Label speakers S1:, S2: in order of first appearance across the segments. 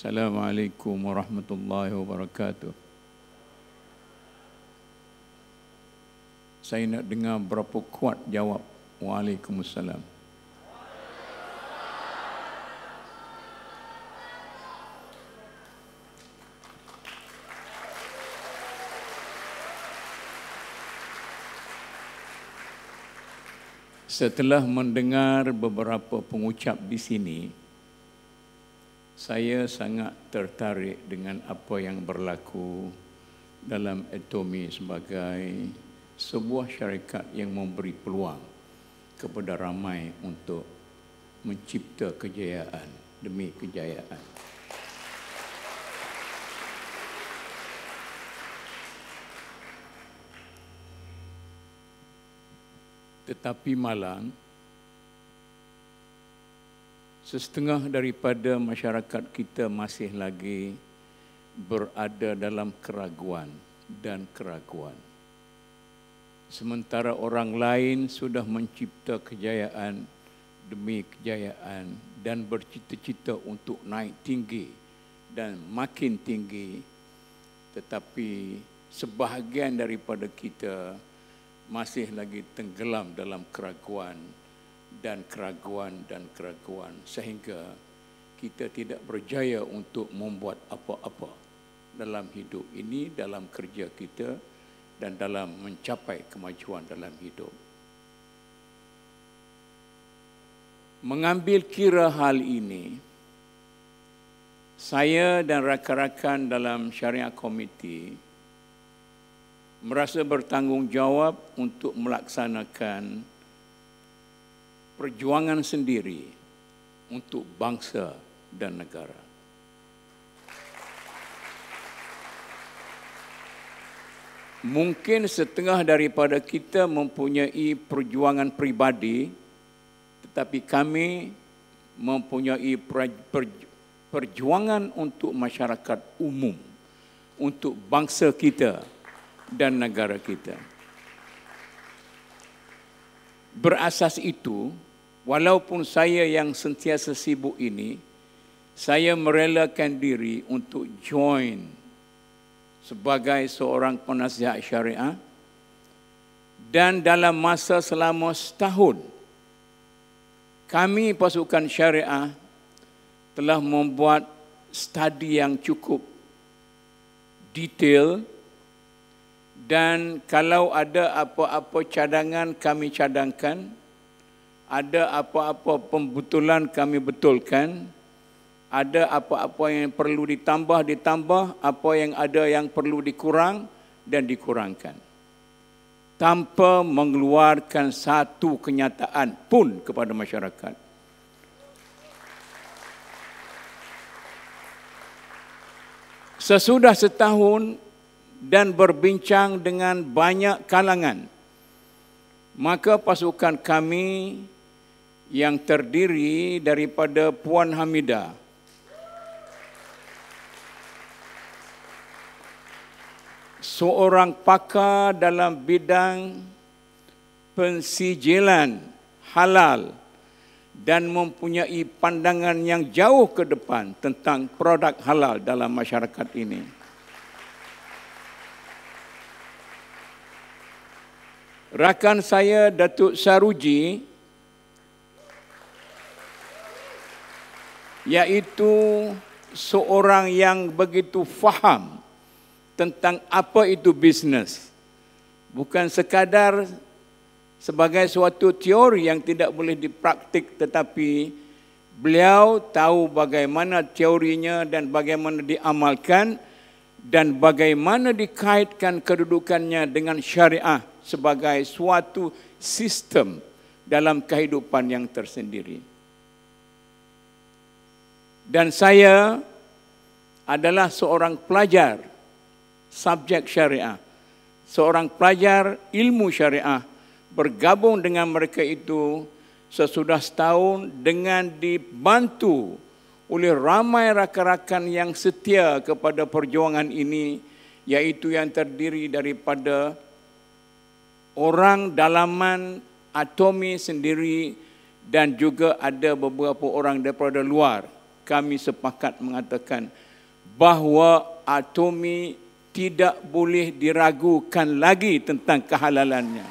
S1: Assalamualaikum warahmatullahi wabarakatuh. Saya nak dengar berapa kuat jawab Waalaikumsalam. Setelah mendengar beberapa pengucap di sini, saya sangat tertarik dengan apa yang berlaku dalam Atomi sebagai sebuah syarikat yang memberi peluang kepada ramai untuk mencipta kejayaan demi kejayaan. Tetapi malang, sesetengah daripada masyarakat kita masih lagi berada dalam keraguan dan keraguan. Sementara orang lain sudah mencipta kejayaan demi kejayaan dan bercita-cita untuk naik tinggi dan makin tinggi tetapi sebahagian daripada kita masih lagi tenggelam dalam keraguan dan keraguan dan keraguan sehingga kita tidak berjaya untuk membuat apa-apa dalam hidup ini dalam kerja kita dan dalam mencapai kemajuan dalam hidup mengambil kira hal ini saya dan rakan-rakan dalam syariah komiti merasa bertanggungjawab untuk melaksanakan perjuangan sendiri untuk bangsa dan negara. Mungkin setengah daripada kita mempunyai perjuangan pribadi, tetapi kami mempunyai perjuangan untuk masyarakat umum, untuk bangsa kita dan negara kita. Berasas itu, walaupun saya yang sentiasa sibuk ini, saya merelakan diri untuk join sebagai seorang penasihat syariah dan dalam masa selama setahun kami pasukan syariah telah membuat studi yang cukup detail dan kalau ada apa-apa cadangan kami cadangkan ada apa-apa pembetulan kami betulkan ada apa-apa yang perlu ditambah ditambah apa yang ada yang perlu dikurang dan dikurangkan tanpa mengeluarkan satu kenyataan pun kepada masyarakat sesudah setahun dan berbincang dengan banyak kalangan maka pasukan kami yang terdiri daripada Puan Hamida. Seorang pakar dalam bidang pensijilan halal dan mempunyai pandangan yang jauh ke depan tentang produk halal dalam masyarakat ini. Rakan saya Datuk Saruji iaitu seorang yang begitu faham tentang apa itu bisnes. Bukan sekadar sebagai suatu teori yang tidak boleh dipraktik tetapi beliau tahu bagaimana teorinya dan bagaimana diamalkan dan bagaimana dikaitkan kedudukannya dengan syariah sebagai suatu sistem dalam kehidupan yang tersendiri dan saya adalah seorang pelajar subjek syariah seorang pelajar ilmu syariah bergabung dengan mereka itu sesudah setahun dengan dibantu oleh ramai rakan-rakan yang setia kepada perjuangan ini yaitu yang terdiri daripada orang dalaman atomi sendiri dan juga ada beberapa orang daripada luar kami sepakat mengatakan bahawa atomi tidak boleh diragukan lagi tentang kehalalannya.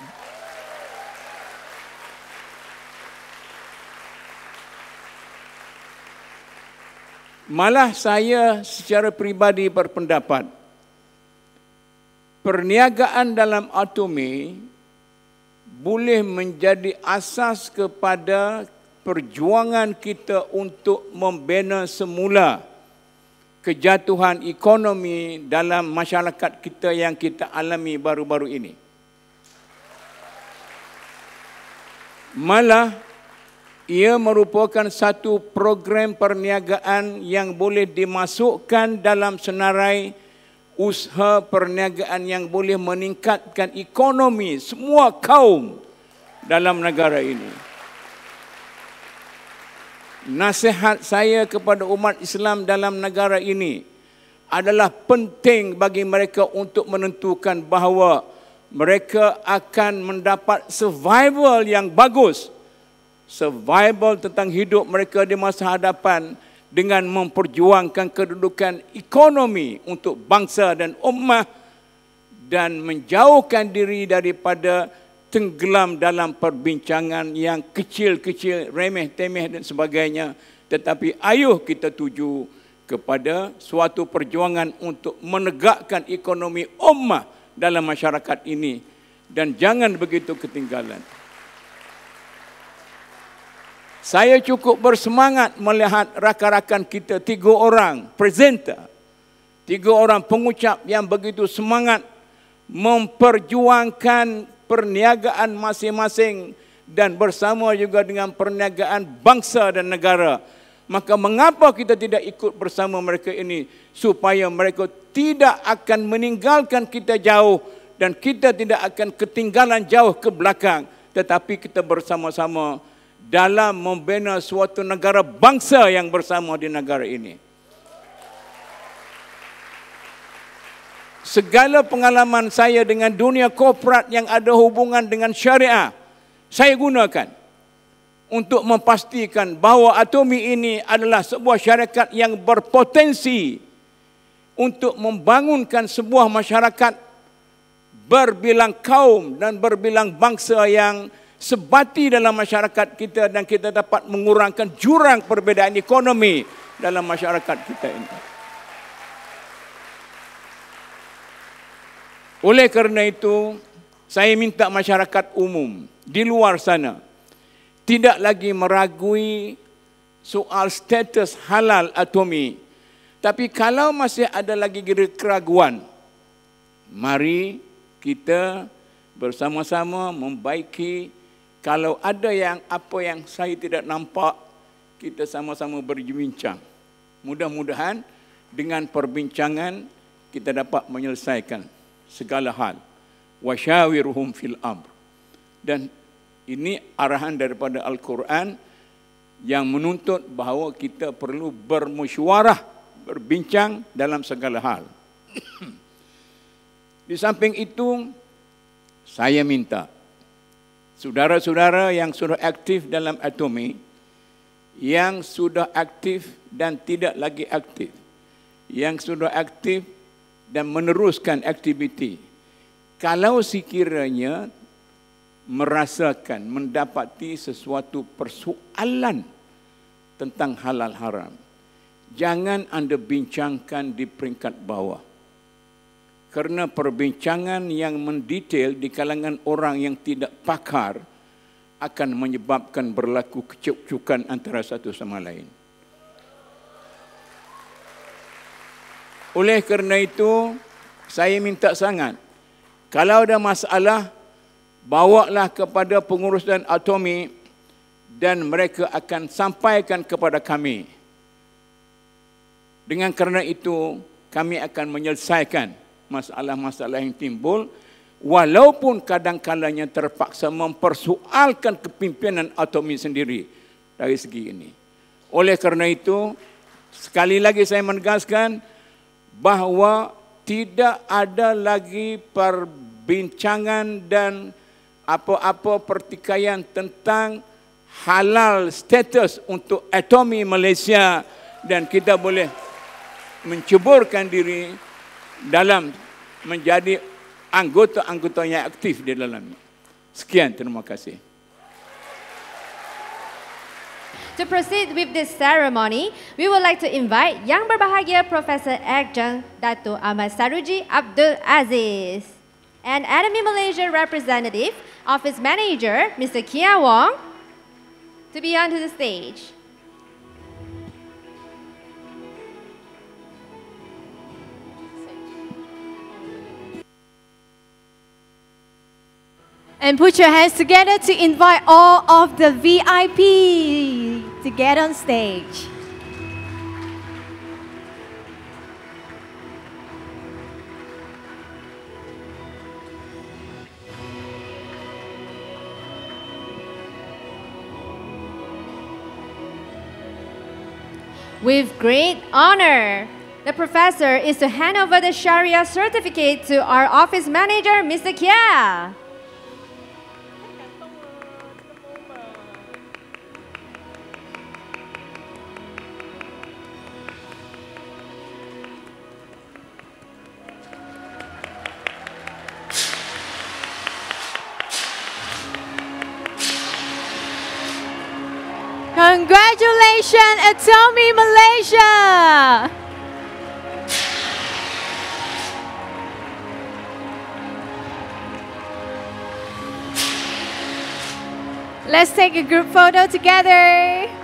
S1: Malah saya secara pribadi berpendapat perniagaan dalam atomi boleh menjadi asas kepada perjuangan kita untuk membina semula kejatuhan ekonomi dalam masyarakat kita yang kita alami baru-baru ini. Malah ia merupakan satu program perniagaan yang boleh dimasukkan dalam senarai usaha perniagaan yang boleh meningkatkan ekonomi semua kaum dalam negara ini. Nasihat saya kepada umat Islam dalam negara ini adalah penting bagi mereka untuk menentukan bahawa mereka akan mendapat survival yang bagus. Survival tentang hidup mereka di masa hadapan dengan memperjuangkan kedudukan ekonomi untuk bangsa dan ummah dan menjauhkan diri daripada tenggelam dalam perbincangan yang kecil-kecil, remeh-temeh dan sebagainya. Tetapi ayuh kita tuju kepada suatu perjuangan untuk menegakkan ekonomi ummah dalam masyarakat ini. Dan jangan begitu ketinggalan. Saya cukup bersemangat melihat rakan-rakan kita, tiga orang presenter, tiga orang pengucap yang begitu semangat memperjuangkan perniagaan masing-masing dan bersama juga dengan perniagaan bangsa dan negara. Maka mengapa kita tidak ikut bersama mereka ini supaya mereka tidak akan meninggalkan kita jauh dan kita tidak akan ketinggalan jauh ke belakang tetapi kita bersama-sama dalam membina suatu negara bangsa yang bersama di negara ini. segala pengalaman saya dengan dunia korporat yang ada hubungan dengan syariah saya gunakan untuk memastikan bahawa Atomi ini adalah sebuah syarikat yang berpotensi untuk membangunkan sebuah masyarakat berbilang kaum dan berbilang bangsa yang sebati dalam masyarakat kita dan kita dapat mengurangkan jurang perbezaan ekonomi dalam masyarakat kita ini. Oleh kerana itu, saya minta masyarakat umum di luar sana tidak lagi meragui soal status halal atomi. Tapi kalau masih ada lagi keraguan, mari kita bersama-sama membaiki kalau ada yang apa yang saya tidak nampak, kita sama-sama berbincang. Mudah-mudahan dengan perbincangan kita dapat menyelesaikan segala hal wasyawiruhum fil amr dan ini arahan daripada al-Quran yang menuntut bahawa kita perlu bermusyawarah berbincang dalam segala hal di samping itu saya minta saudara-saudara yang sudah aktif dalam atomi yang sudah aktif dan tidak lagi aktif yang sudah aktif dan meneruskan aktiviti. Kalau sekiranya merasakan mendapati sesuatu persoalan tentang halal haram, jangan anda bincangkan di peringkat bawah. Kerana perbincangan yang mendetail di kalangan orang yang tidak pakar akan menyebabkan berlaku kecukupan antara satu sama lain. Oleh kerana itu, saya minta sangat. Kalau ada masalah, bawalah kepada pengurus dan atomi dan mereka akan sampaikan kepada kami. Dengan kerana itu, kami akan menyelesaikan masalah-masalah yang timbul walaupun kadang-kadangnya terpaksa mempersoalkan kepimpinan atomi sendiri dari segi ini. Oleh kerana itu, sekali lagi saya menegaskan, bahawa tidak ada lagi perbincangan dan apa-apa pertikaian tentang halal status untuk atomi Malaysia dan kita boleh mencuburkan diri dalam menjadi anggota-anggota yang aktif di dalamnya. Sekian, terima kasih. To proceed with this ceremony, we would like to invite Yang Berbahagia Professor Ekjang Datu Ahmad Saruji Abdul Aziz and Enemy Malaysia representative, office manager, Mr. Kia Wong, to be onto the stage. And put your hands together to invite all of the VIP to get on stage. With great honor, the professor is to hand over the Sharia certificate to our office manager, Mr. Kia. Tommy Malaysia. Let's take a group photo together.